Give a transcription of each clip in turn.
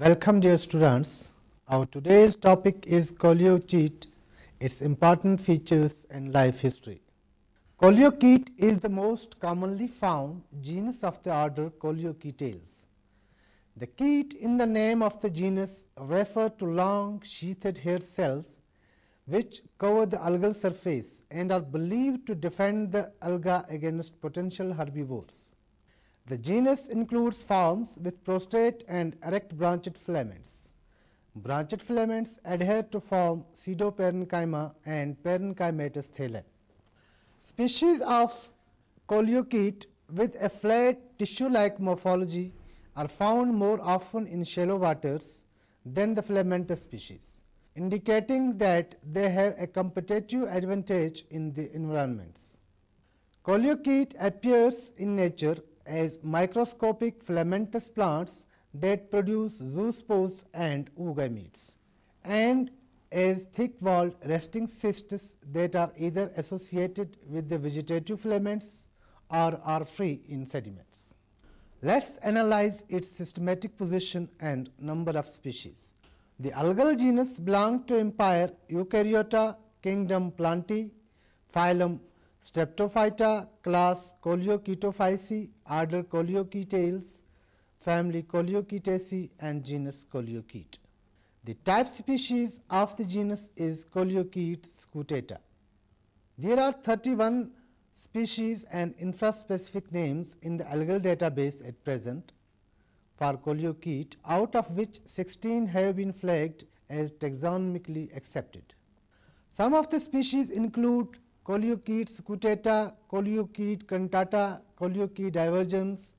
Welcome dear students, our today's topic is Coleochete, its important features and life history. Coleochete is the most commonly found genus of the order Coleochetales. The "keet" in the name of the genus refer to long sheathed hair cells which cover the algal surface and are believed to defend the alga against potential herbivores. The genus includes forms with prostrate and erect branched filaments. Branched filaments adhere to form pseudoparenchyma and parenchymatous thallus. Species of coleochaete with a flat tissue-like morphology are found more often in shallow waters than the filamentous species, indicating that they have a competitive advantage in the environments. Coleochaete appears in nature as microscopic filamentous plants that produce zoospores and oogametes, and as thick-walled resting cysts that are either associated with the vegetative filaments or are free in sediments. Let's analyze its systematic position and number of species. The algal genus belongs to empire Eukaryota, kingdom Plantae, phylum Streptophyta class Coleokytophyci, order Coleokytales, family Coleokytaceae and genus Coleokyte. The type species of the genus is Coleokyte scutata. There are 31 species and infraspecific names in the algal database at present for Coleokyte, out of which 16 have been flagged as taxonomically accepted. Some of the species include Coleochaete scutata, Coleochaete cantata, Coleochaete divergens,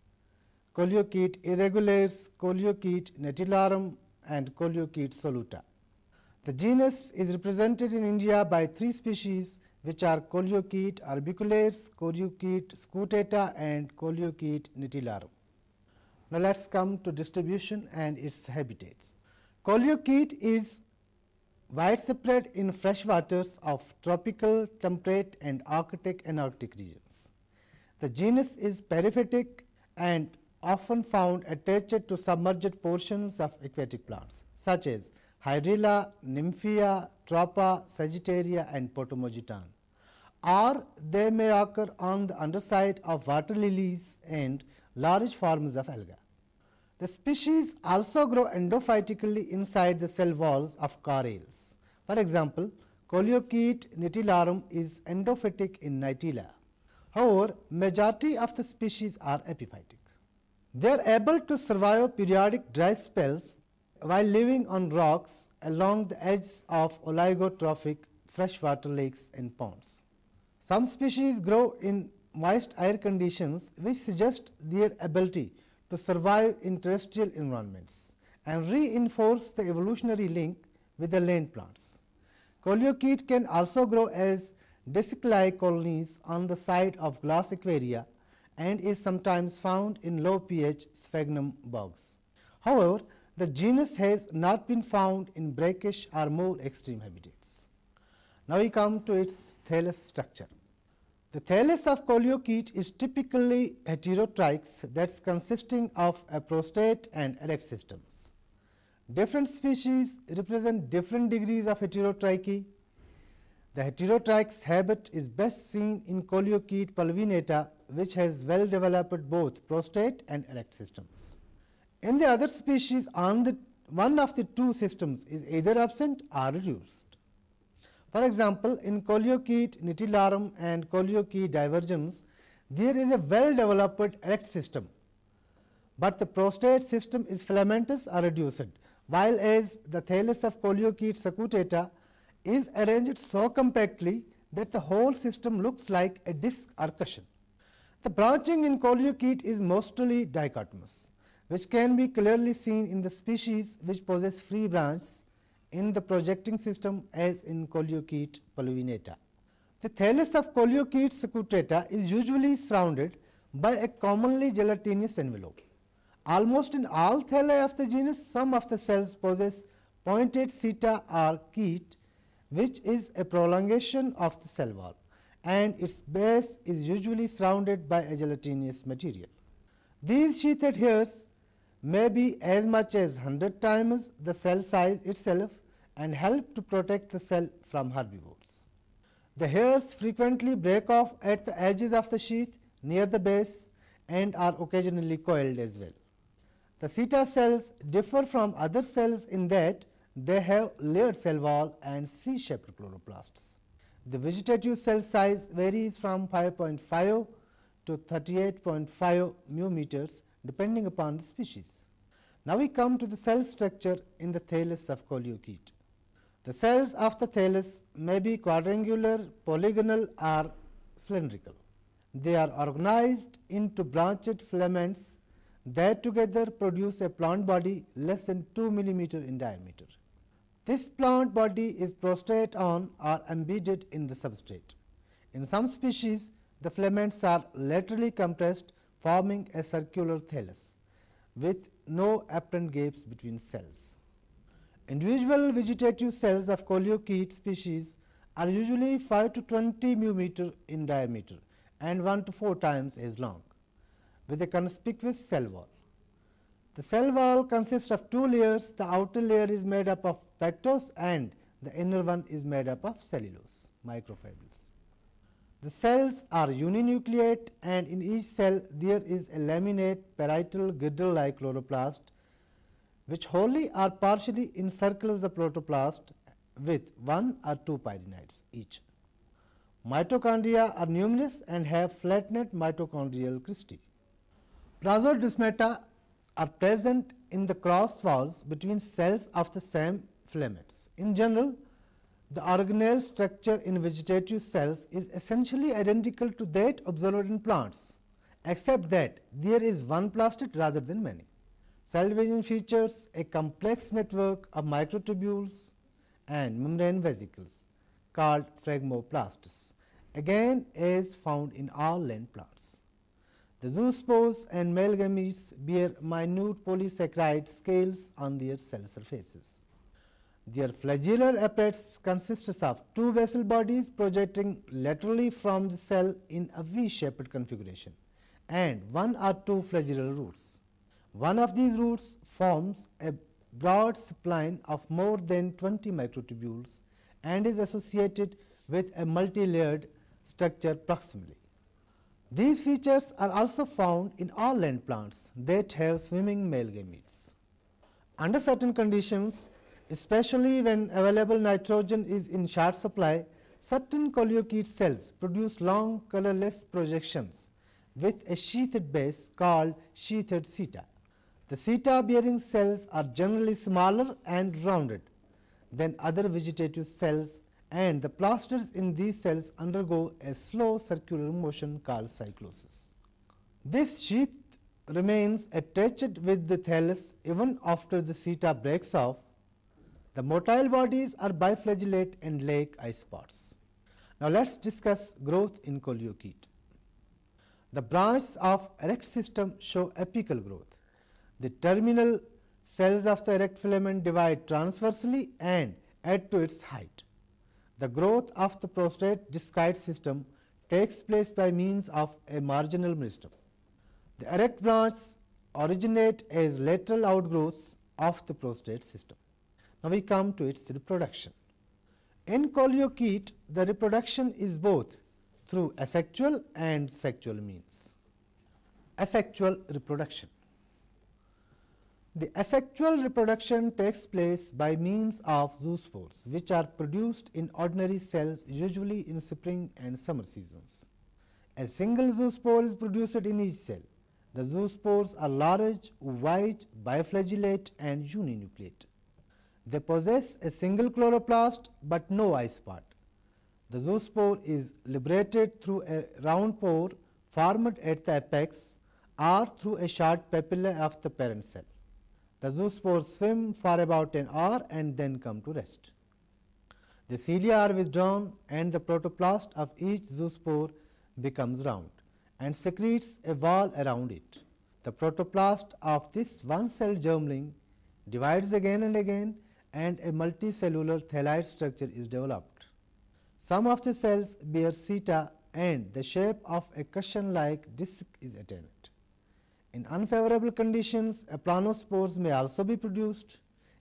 Coleochaete irregulars, Coleochaete netilarum and Coleochaete soluta. The genus is represented in India by three species which are Coleochaete arbiculares, Coleochaete scutata and Coleochaete netilarum. Now, let us come to distribution and its habitats. Coleochaete is widespread in freshwaters of tropical, temperate and Arctic and Arctic regions. The genus is periphytic and often found attached to submerged portions of aquatic plants such as Hydrilla, Nymphaea, Tropa, Sagittaria and Potamogitan. Or they may occur on the underside of water lilies and large forms of algae. The species also grow endophytically inside the cell walls of corals. For example, Coleochaete nitilarum is endophytic in Nitila. However, majority of the species are epiphytic. They are able to survive periodic dry spells while living on rocks along the edges of oligotrophic freshwater lakes and ponds. Some species grow in moist air conditions which suggest their ability to survive in terrestrial environments and reinforce the evolutionary link with the land plants. Coleochaete can also grow as disc-like colonies on the side of glass aquaria and is sometimes found in low pH sphagnum bogs. However, the genus has not been found in brackish or more extreme habitats. Now we come to its thallus structure. The thallus of coleochaete is typically heterotrix that's consisting of a prostate and erect systems. Different species represent different degrees of heterotrichy. The heterotrix habit is best seen in coleochaete pulvinata which has well developed both prostate and erect systems. In the other species, on the, one of the two systems is either absent or reduced. For example, in coleochaete nitillarum and coleochaete divergens, there is a well developed erect system, but the prostate system is filamentous or reduced, while as the thallus of coleochaete secutata is arranged so compactly that the whole system looks like a disc or cushion. The branching in coleochaete is mostly dichotomous, which can be clearly seen in the species which possess free branches in the projecting system as in coleochaete pulvinata. The thallus of coleochaete secutata is usually surrounded by a commonly gelatinous envelope. Almost in all thalli of the genus, some of the cells possess pointed seta or keat, which is a prolongation of the cell wall, and its base is usually surrounded by a gelatinous material. These sheath adheres may be as much as 100 times the cell size itself and help to protect the cell from herbivores. The hairs frequently break off at the edges of the sheath near the base and are occasionally coiled as well. The seta cells differ from other cells in that they have layered cell wall and C-shaped chloroplasts. The vegetative cell size varies from 5.5 to 38.5 millimeters depending upon the species. Now, we come to the cell structure in the thallus of coleochaete. The cells of the thallus may be quadrangular, polygonal or cylindrical. They are organized into branched filaments that together produce a plant body less than 2 millimeter in diameter. This plant body is prostrate on or embedded in the substrate. In some species, the filaments are laterally compressed forming a circular thallus with no apparent gaps between cells. Individual vegetative cells of coleochaete species are usually 5 to 20 mm in diameter and 1 to 4 times as long with a conspicuous cell wall. The cell wall consists of two layers, the outer layer is made up of pectose and the inner one is made up of cellulose microfibers. The cells are uninucleate and in each cell there is a laminate parietal girdle like chloroplast which wholly or partially encircles the protoplast with one or two pyrenides each. Mitochondria are numerous and have flattened mitochondrial cristae. Plasmodesmata are present in the cross walls between cells of the same filaments. In general, the organelle structure in vegetative cells is essentially identical to that observed in plants, except that there is one plastid rather than many. Cell division features a complex network of microtubules and membrane vesicles called phragmoplasts, again as found in all land plants. The zoospores and male gametes bear minute polysaccharide scales on their cell surfaces. Their flagellar apparatus consists of two vessel bodies projecting laterally from the cell in a V-shaped configuration and one or two flagellar roots. One of these roots forms a broad spline of more than 20 microtubules and is associated with a multi-layered structure proximally. These features are also found in all land plants that have swimming male gametes. Under certain conditions, especially when available nitrogen is in short supply, certain coleochaete cells produce long colorless projections with a sheathed base called sheathed seta. The seta bearing cells are generally smaller and rounded than other vegetative cells and the plasters in these cells undergo a slow circular motion called cyclosis. This sheath remains attached with the thallus even after the seta breaks off. The motile bodies are biflagellate and lack eye Now, let us discuss growth in coleochaete. The branches of erect system show apical growth. The terminal cells of the erect filament divide transversely and add to its height. The growth of the prostate discoid system takes place by means of a marginal meristem. The erect branches originate as lateral outgrowths of the prostate system. Now, we come to its reproduction. In coleochaete, the reproduction is both through asexual and sexual means. Asexual reproduction. The asexual reproduction takes place by means of zoospores, which are produced in ordinary cells usually in spring and summer seasons. A single zoospore is produced in each cell. The zoospores are large, white, biflagellate and uninucleate. They possess a single chloroplast, but no eye spot. The zoospore is liberated through a round pore formed at the apex or through a short papilla of the parent cell. The zoospores swim for about an hour and then come to rest. The cilia are withdrawn and the protoplast of each zoospore becomes round and secretes a wall around it. The protoplast of this one cell germling divides again and again and a multicellular thalloid structure is developed. Some of the cells bear seta and the shape of a cushion like disc is attained. In unfavorable conditions, aplanospores may also be produced,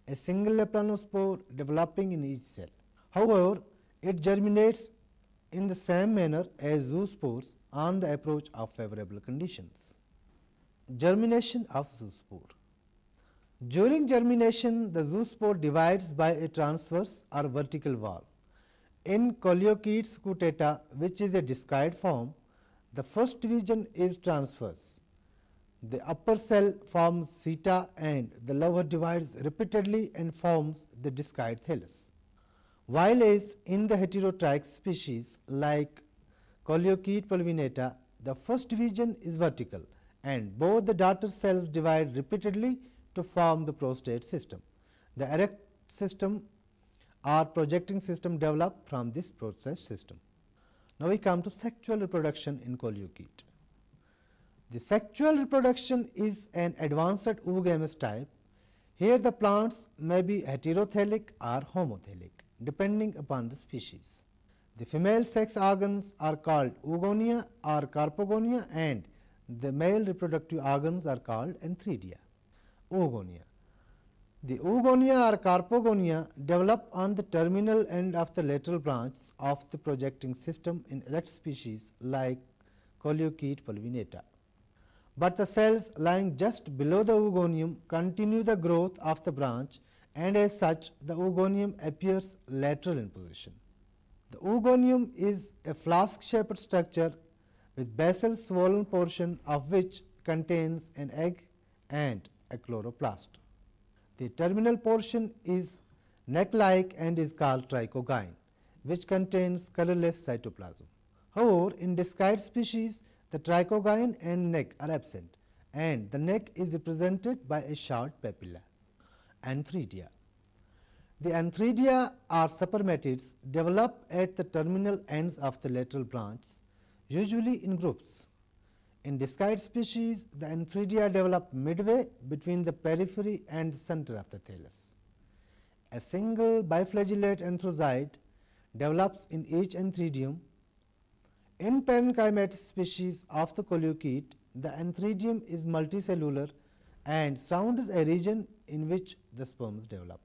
a single aplanospore developing in each cell. However, it germinates in the same manner as zoospores on the approach of favorable conditions. Germination of zoospore During germination, the zoospore divides by a transverse or vertical wall. In Coleochaetes cutata, which is a discoid form, the first division is transverse the upper cell forms zeta and the lower divides repeatedly and forms the discoid thallus. While is in the heterotrich species like Coleochaete pulvinata, the first division is vertical and both the daughter cells divide repeatedly to form the prostate system. The erect system or projecting system developed from this prostate system. Now, we come to sexual reproduction in Coleochaete. The sexual reproduction is an advanced oogamous type. Here the plants may be heterothelic or homothelic depending upon the species. The female sex organs are called oogonia or carpogonia and the male reproductive organs are called anthridia. Oogonia. The oogonia or carpogonia develop on the terminal end of the lateral branches of the projecting system in erect species like Coleochaete pulvinata but the cells lying just below the oogonium continue the growth of the branch and as such the oogonium appears lateral in position. The oogonium is a flask shaped structure with basal swollen portion of which contains an egg and a chloroplast. The terminal portion is neck like and is called trichogyne which contains colorless cytoplasm. However, in described species the trichogyne and neck are absent and the neck is represented by a short papilla. Anthridia. The anthridia are supermatids develop at the terminal ends of the lateral branches, usually in groups. In discoid species, the anthridia develop midway between the periphery and the center of the thallus. A single biflagellate anthrozoid develops in each anthridium in parenchymatous species of the coleochaete, the anthridium is multicellular and sound is a region in which the sperms develop.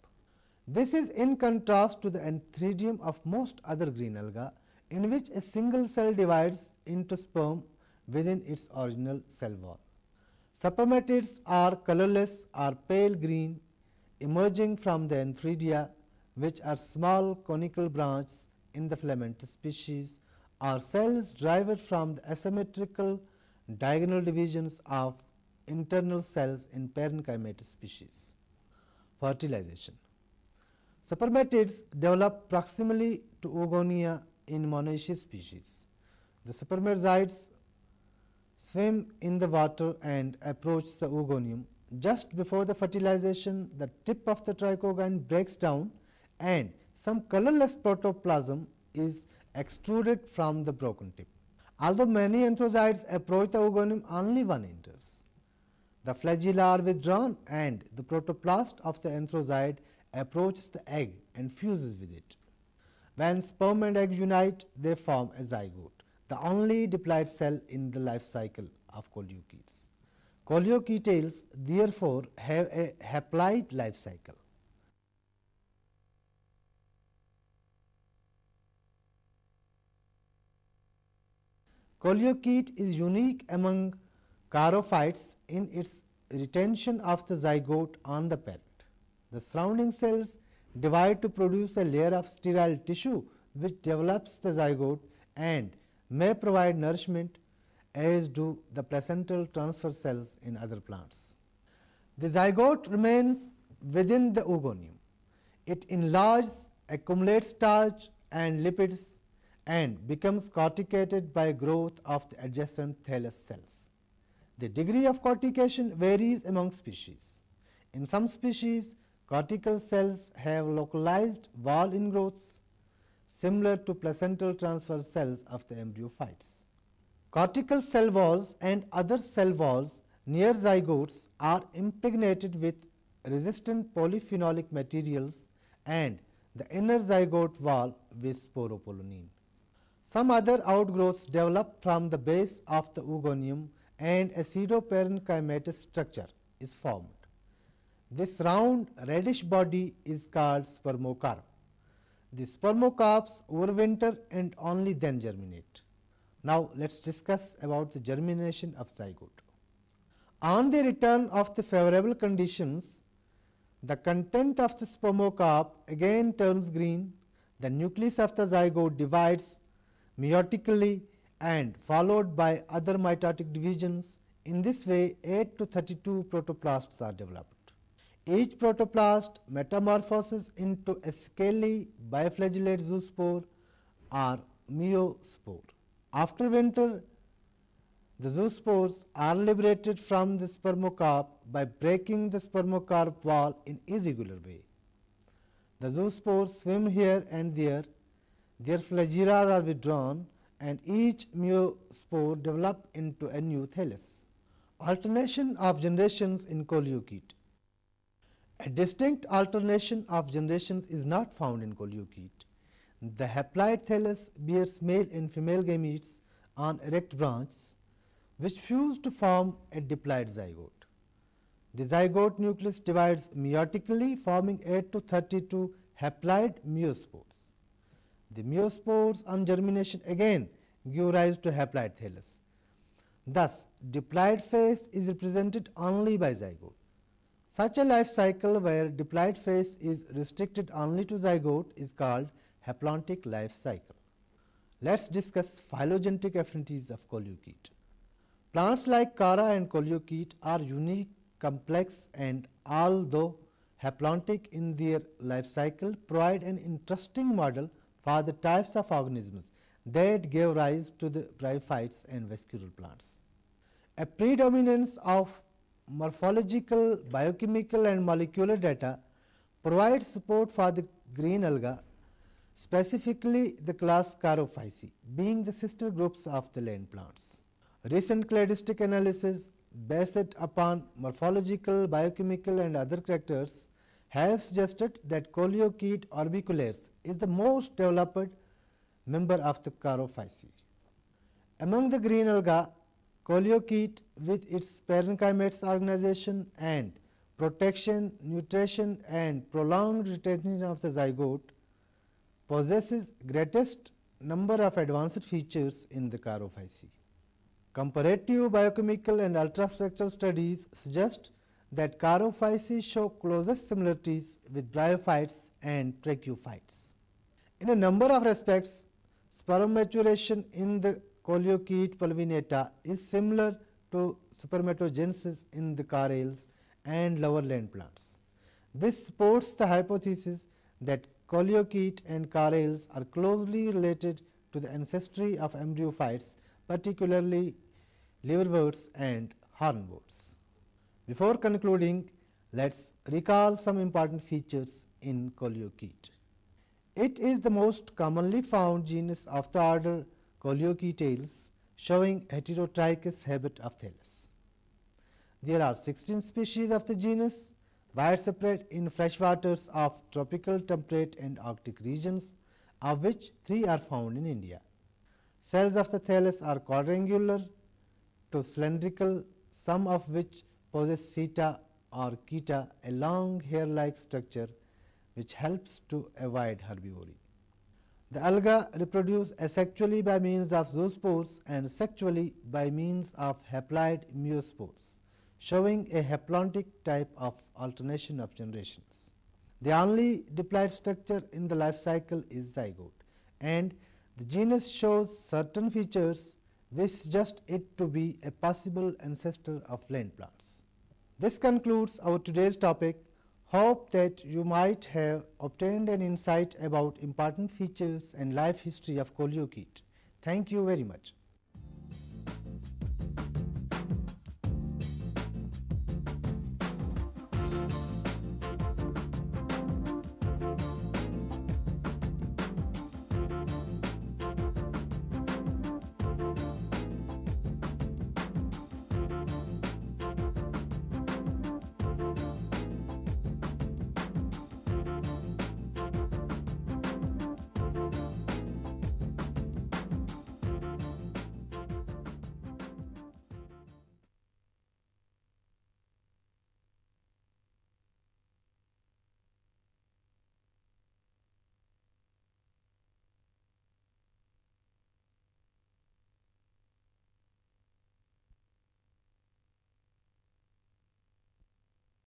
This is in contrast to the anthridium of most other green alga, in which a single cell divides into sperm within its original cell wall. Sapamatids are colorless or pale green emerging from the anthridia, which are small conical branches in the filamentous species are cells derived from the asymmetrical diagonal divisions of internal cells in parenchymate species. Fertilization. Supermatids develop proximally to oogonia in monoecious species. The spermatozoids swim in the water and approach the oogonium. Just before the fertilization, the tip of the trichogon breaks down and some colorless protoplasm is extruded from the broken tip. Although many anthozoans approach the oogonium only one enters. The flagella are withdrawn and the protoplast of the anthozoan approaches the egg and fuses with it. When sperm and egg unite, they form a zygote, the only diploid cell in the life cycle of coleoketes. Coleoketes therefore have a haploid life cycle. Coleochaete is unique among carophytes in its retention of the zygote on the parent. The surrounding cells divide to produce a layer of sterile tissue which develops the zygote and may provide nourishment as do the placental transfer cells in other plants. The zygote remains within the oogonium. It enlarges, accumulates starch and lipids and becomes corticated by growth of the adjacent thallus cells. The degree of cortication varies among species. In some species, cortical cells have localized wall ingrowths similar to placental transfer cells of the embryophytes. Cortical cell walls and other cell walls near zygotes are impregnated with resistant polyphenolic materials and the inner zygote wall with sporopollenin. Some other outgrowths develop from the base of the oogonium and a pseudoparenchymatous structure is formed. This round reddish body is called spermocarp. The spermocarps overwinter and only then germinate. Now, let us discuss about the germination of zygote. On the return of the favorable conditions, the content of the spermocarp again turns green, the nucleus of the zygote divides meiotically and followed by other mitotic divisions. In this way, 8 to 32 protoplasts are developed. Each protoplast metamorphoses into a scaly biflagellate zoospore or meiospore. After winter, the zoospores are liberated from the spermocarp by breaking the spermocarp wall in irregular way. The zoospores swim here and there their flagella are withdrawn and each meiospore develop into a new thallus. Alternation of generations in coleochaete. A distinct alternation of generations is not found in coleochaete. The haploid thallus bears male and female gametes on erect branches, which fuse to form a diploid zygote. The zygote nucleus divides meiotically, forming 8 to 32 haploid meiospores. The meiospores on germination again give rise to haploid thallus. Thus, diploid phase is represented only by zygote. Such a life cycle where diploid phase is restricted only to zygote is called haplontic life cycle. Let us discuss phylogenetic affinities of coleochaete. Plants like cara and coleochaete are unique, complex and although haplontic in their life cycle provide an interesting model for the types of organisms that gave rise to the bryophytes and vascular plants. A predominance of morphological, biochemical and molecular data provides support for the green alga, specifically the class Charophyceae, being the sister groups of the land plants. Recent cladistic analysis based upon morphological, biochemical and other characters have suggested that coleochaete orbicularis is the most developed member of the charophyceae. Among the green alga, coleochaete with its parenchymates organization and protection, nutrition and prolonged retention of the zygote possesses greatest number of advanced features in the charophyceae. Comparative biochemical and ultrastructural studies suggest that carophytes show closest similarities with bryophytes and tracheophytes. In a number of respects, sperm maturation in the coleochaete pulvinata is similar to spermatogenesis in the carales and lower land plants. This supports the hypothesis that coleochaete and carales are closely related to the ancestry of embryophytes, particularly liverworts and hornworts. Before concluding, let us recall some important features in coleochete. It is the most commonly found genus of the order Coleochaetales, showing heterotrichous habit of thallus. There are 16 species of the genus, widespread in freshwaters of tropical temperate and arctic regions, of which 3 are found in India. Cells of the thallus are quadrangular to cylindrical, some of which possess seta or keta, a long hair like structure which helps to avoid herbivory. The alga reproduce asexually by means of zoospores and sexually by means of haploid meiospores, showing a haplontic type of alternation of generations. The only diploid structure in the life cycle is zygote and the genus shows certain features which suggest it to be a possible ancestor of land plants. This concludes our today's topic. Hope that you might have obtained an insight about important features and life history of Coleokit. Thank you very much.